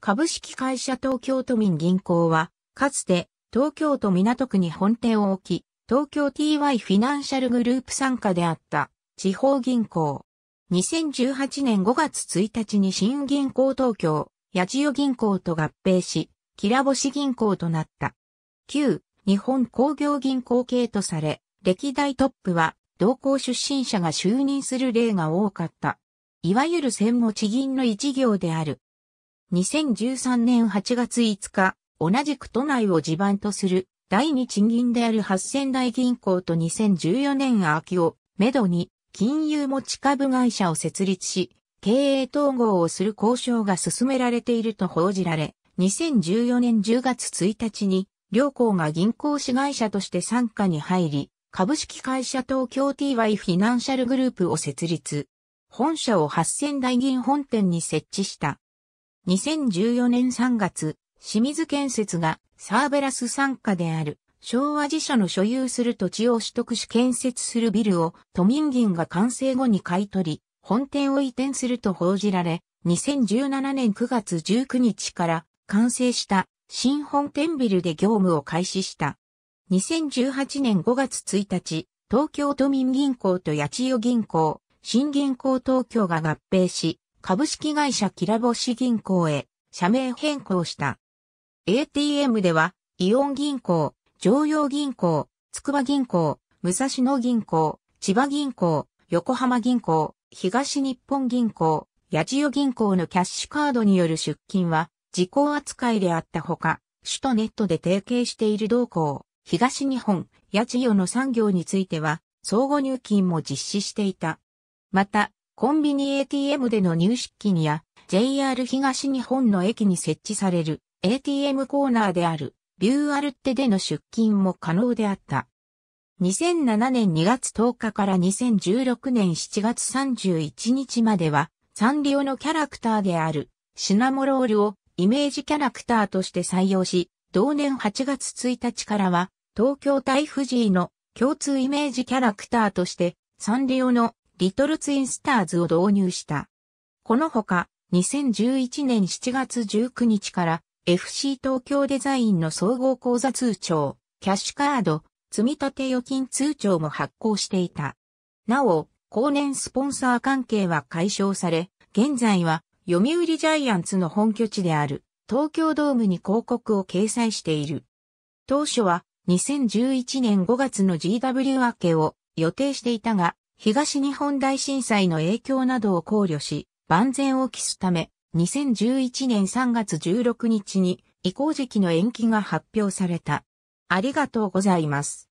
株式会社東京都民銀行は、かつて東京都港区に本店を置き、東京 TY フィナンシャルグループ参加であった地方銀行。2018年5月1日に新銀行東京、八千代銀行と合併し、きらぼし銀行となった。旧日本工業銀行系とされ、歴代トップは同行出身者が就任する例が多かった。いわゆる専門地銀の一行である2013年8月5日、同じく都内を地盤とする第二賃金である八千台銀行と2014年秋をめどに金融持ち株会社を設立し、経営統合をする交渉が進められていると報じられ、2014年10月1日に両校が銀行子会社として参加に入り、株式会社東京 TY フィナンシャルグループを設立。本社を八千台銀本店に設置した。2014年3月、清水建設がサーベラス傘下である昭和辞社の所有する土地を取得し建設するビルを都民銀が完成後に買い取り、本店を移転すると報じられ、2017年9月19日から完成した新本店ビルで業務を開始した。2018年5月1日、東京都民銀行と八千代銀行、新銀行東京が合併し、株式会社キラボシ銀行へ社名変更した。ATM では、イオン銀行、常用銀行、つくば銀行、武蔵野銀行、千葉銀行、横浜銀行、東日本銀行、八千代銀行のキャッシュカードによる出金は、時効扱いであったほか、首都ネットで提携している同行、東日本、八千代の産業については、相互入金も実施していた。また、コンビニ ATM での入出金や JR 東日本の駅に設置される ATM コーナーであるビューアルテでの出金も可能であった。2007年2月10日から2016年7月31日まではサンリオのキャラクターであるシナモロールをイメージキャラクターとして採用し、同年8月1日からは東京対富士の共通イメージキャラクターとしてサンリオのリトルツインスターズを導入した。このほか、2011年7月19日から FC 東京デザインの総合口座通帳、キャッシュカード、積立預金通帳も発行していた。なお、後年スポンサー関係は解消され、現在は読売ジャイアンツの本拠地である東京ドームに広告を掲載している。当初は2011年5月の GW 明けを予定していたが、東日本大震災の影響などを考慮し、万全を期すため、2011年3月16日に移行時期の延期が発表された。ありがとうございます。